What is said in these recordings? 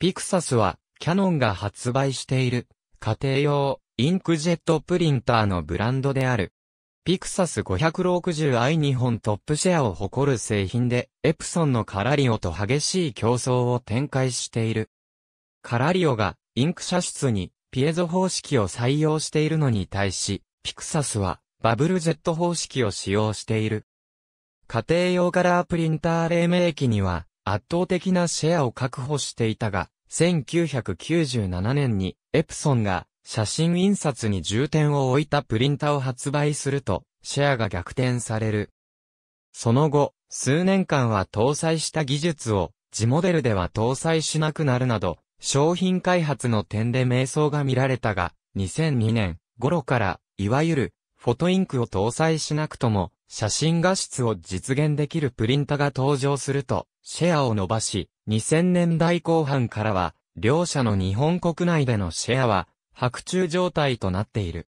ピクサスは、キャノンが発売している、家庭用、インクジェットプリンターのブランドである。ピクサス5 6 0 i 日本トップシェアを誇る製品で、エプソンのカラリオと激しい競争を展開している。カラリオが、インク射出に、ピエゾ方式を採用しているのに対し、ピクサスは、バブルジェット方式を使用している。家庭用カラープリンター黎明期には、圧倒的なシェアを確保していたが、1997年にエプソンが写真印刷に重点を置いたプリンタを発売するとシェアが逆転される。その後、数年間は搭載した技術を自モデルでは搭載しなくなるなど、商品開発の点で迷走が見られたが、2002年頃から、いわゆる、フォトインクを搭載しなくとも、写真画質を実現できるプリンタが登場すると、シェアを伸ばし、2000年代後半からは、両社の日本国内でのシェアは、白昼状態となっている。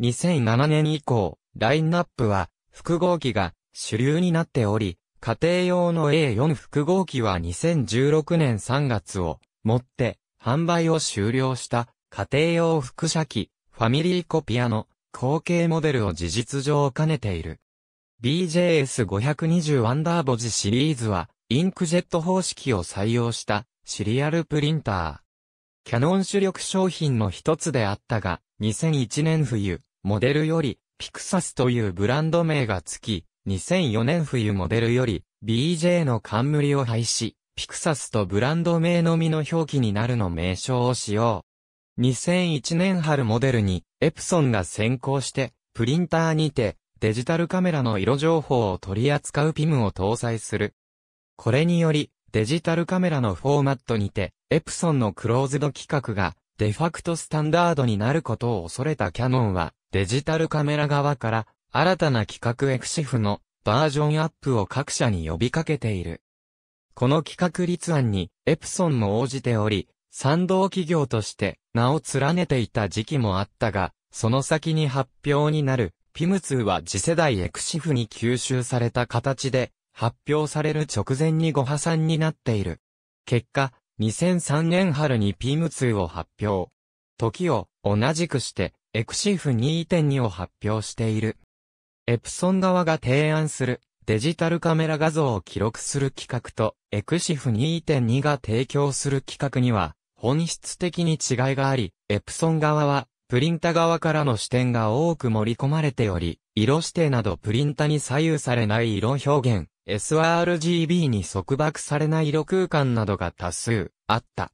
2007年以降、ラインナップは、複合機が主流になっており、家庭用の A4 複合機は2016年3月をもって販売を終了した家庭用複写機ファミリーコピアの後継モデルを事実上兼ねている。BJS520 ワンダーボジシリーズは、インクジェット方式を採用したシリアルプリンター。キャノン主力商品の一つであったが、2001年冬、モデルより、ピクサスというブランド名がつき、2004年冬モデルより、BJ の冠を廃止、ピクサスとブランド名のみの表記になるの名称を使用。2001年春モデルに、エプソンが先行して、プリンターにて、デジタルカメラの色情報を取り扱う PIM を搭載する。これにより、デジタルカメラのフォーマットにて、エプソンのクローズド規格がデファクトスタンダードになることを恐れたキャノンは、デジタルカメラ側から新たな規格エクシフのバージョンアップを各社に呼びかけている。この企画立案にエプソンも応じており、賛同企業として名を連ねていた時期もあったが、その先に発表になるピム2は次世代エクシフに吸収された形で、発表される直前にご破産になっている。結果、2003年春に PM2 を発表。時を同じくして、エクシフ2.2を発表している。エプソン側が提案するデジタルカメラ画像を記録する規格と、エクシフ2.2が提供する規格には、本質的に違いがあり、エプソン側はプリンタ側からの視点が多く盛り込まれており、色指定などプリンタに左右されない色表現、sRGB に束縛されない色空間などが多数あった。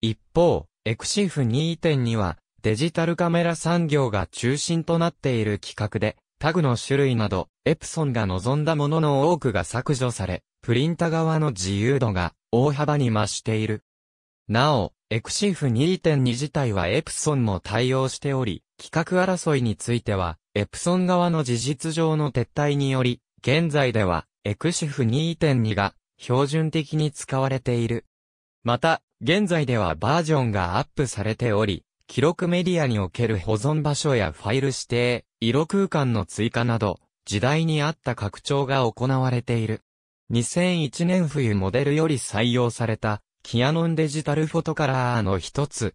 一方、エクシフ2.2はデジタルカメラ産業が中心となっている規格で、タグの種類など、エプソンが望んだものの多くが削除され、プリンタ側の自由度が大幅に増している。なお、エクシフ2.2自体はエプソンも対応しており、企画争いについては、エプソン側の事実上の撤退により、現在では、エクシフ2.2が標準的に使われている。また、現在ではバージョンがアップされており、記録メディアにおける保存場所やファイル指定、色空間の追加など、時代に合った拡張が行われている。2001年冬モデルより採用されたキヤノンデジタルフォトカラーの一つ。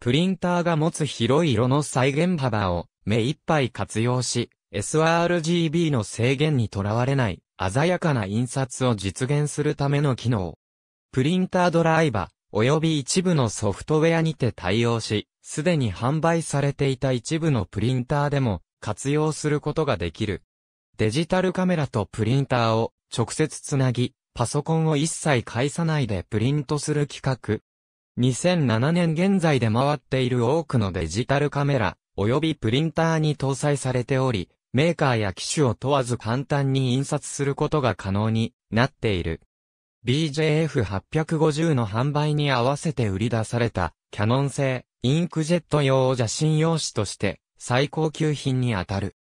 プリンターが持つ広い色の再現幅を目いっぱい活用し、sRGB の制限にとらわれない鮮やかな印刷を実現するための機能。プリンタードライバー、及び一部のソフトウェアにて対応し、すでに販売されていた一部のプリンターでも活用することができる。デジタルカメラとプリンターを直接つなぎ、パソコンを一切返さないでプリントする企画。2007年現在で回っている多くのデジタルカメラ、及びプリンターに搭載されており、メーカーや機種を問わず簡単に印刷することが可能になっている。BJF850 の販売に合わせて売り出された、キャノン製、インクジェット用写真用紙として、最高級品にあたる。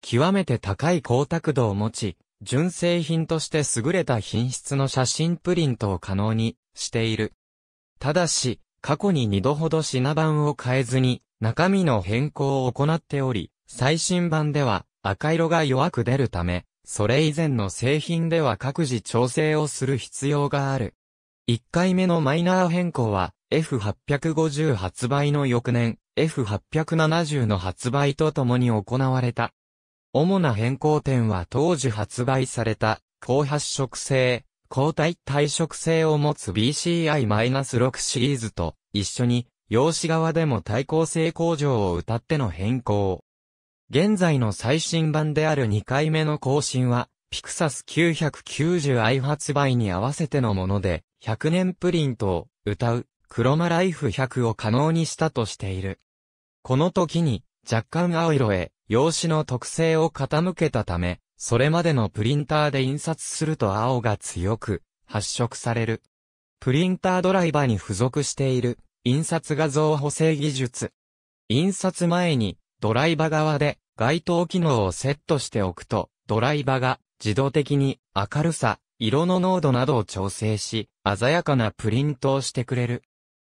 極めて高い光沢度を持ち、純正品として優れた品質の写真プリントを可能にしている。ただし、過去に二度ほど品番を変えずに中身の変更を行っており、最新版では赤色が弱く出るため、それ以前の製品では各自調整をする必要がある。一回目のマイナー変更は F850 発売の翌年 F870 の発売とともに行われた。主な変更点は当時発売された、高発色性、抗体耐色性を持つ BCI-6 シリーズと一緒に、用紙側でも対抗性向上を謳っての変更。現在の最新版である2回目の更新は、ピクサス 990i 発売に合わせてのもので、100年プリントを歌う、クロマライフ100を可能にしたとしている。この時に、若干青色へ、用紙の特性を傾けたため、それまでのプリンターで印刷すると青が強く発色される。プリンタードライバーに付属している印刷画像補正技術。印刷前にドライバ側で該当機能をセットしておくと、ドライバが自動的に明るさ、色の濃度などを調整し、鮮やかなプリントをしてくれる。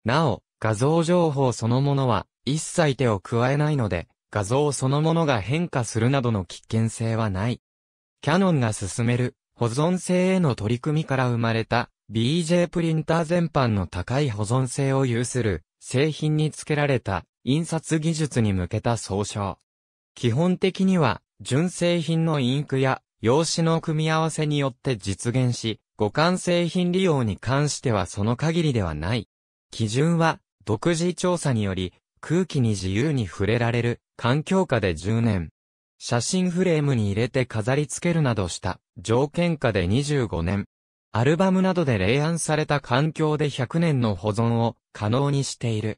なお、画像情報そのものは一切手を加えないので、画像そのものが変化するなどの危険性はない。キャノンが進める保存性への取り組みから生まれた BJ プリンター全般の高い保存性を有する製品に付けられた印刷技術に向けた総称。基本的には純正品のインクや用紙の組み合わせによって実現し、互換製品利用に関してはその限りではない。基準は独自調査により空気に自由に触れられる環境下で10年。写真フレームに入れて飾り付けるなどした、条件下で25年。アルバムなどで霊案された環境で100年の保存を可能にしている。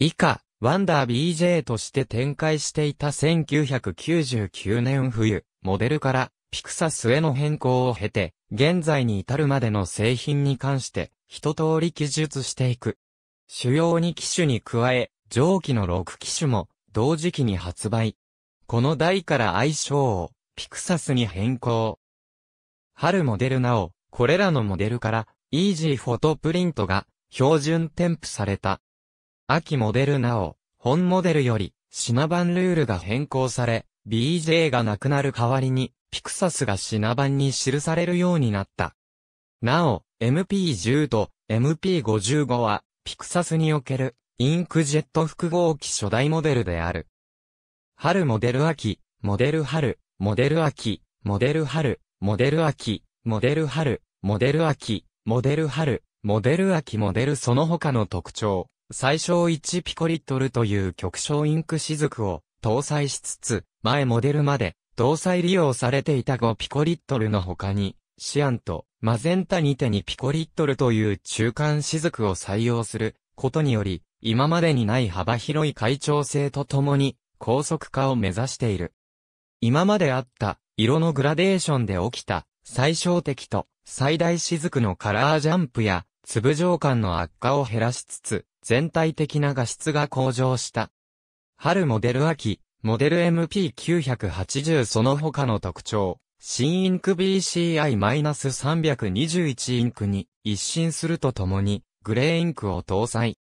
以下、ワンダー BJ として展開していた1999年冬、モデルからピクサスへの変更を経て、現在に至るまでの製品に関して一通り記述していく。主要2機種に加え、上記の6機種も同時期に発売。この代から愛称を、ピクサスに変更。春モデルなお、これらのモデルから、イージーフォトプリントが、標準添付された。秋モデルなお、本モデルより、シナバンルールが変更され、BJ がなくなる代わりに、ピクサスがシナバンに記されるようになった。なお、MP10 と MP55 は、ピクサスにおけるインクジェット複合機初代モデルである。春モデル秋、モデル春、モデル秋、モデル春、モデル秋、モデル春、モデル秋、モデル春、モデル秋モデルその他の特徴、最小1ピコリットルという極小インク雫を搭載しつつ、前モデルまで搭載利用されていた5ピコリットルの他に、シアンとマゼンタにて2ピコリットルという中間雫を採用することにより、今までにない幅広い会長性とともに、高速化を目指している。今まであった、色のグラデーションで起きた、最小的と最大雫のカラージャンプや、粒状感の悪化を減らしつつ、全体的な画質が向上した。春モデル秋、モデル MP980 その他の特徴、新インク BCI-321 インクに一新するとともに、グレーインクを搭載。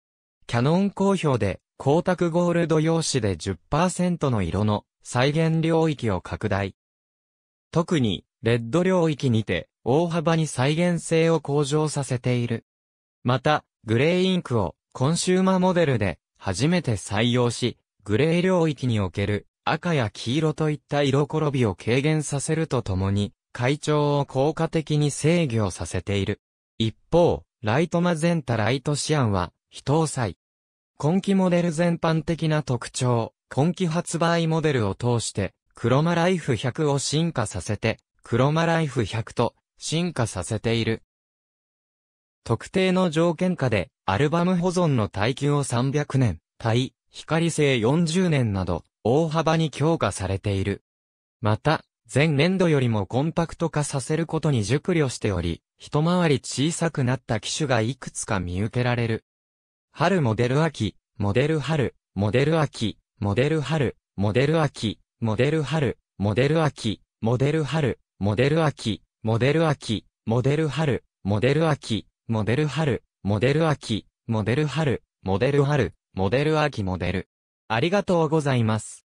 キャノン好評で、光沢ゴールド用紙で10%の色の再現領域を拡大。特に、レッド領域にて、大幅に再現性を向上させている。また、グレーインクをコンシューマモデルで初めて採用し、グレー領域における赤や黄色といった色転びを軽減させるとともに、会長を効果的に制御させている。一方、ライトマゼンタライトシアンは、非搭載。今季モデル全般的な特徴、今季発売モデルを通して、クロマライフ100を進化させて、クロマライフ100と進化させている。特定の条件下で、アルバム保存の耐久を300年、対、光性40年など、大幅に強化されている。また、前年度よりもコンパクト化させることに熟慮しており、一回り小さくなった機種がいくつか見受けられる。春モデル秋、モデル春、モデル秋、モデル春、モデル秋、モデル春、モデル秋、モデル春、モデル秋、モデル秋、モデル春、モデル秋、モデル春、モデル秋、モデル春、モデル春、モデル秋モデル。ありがとうございます。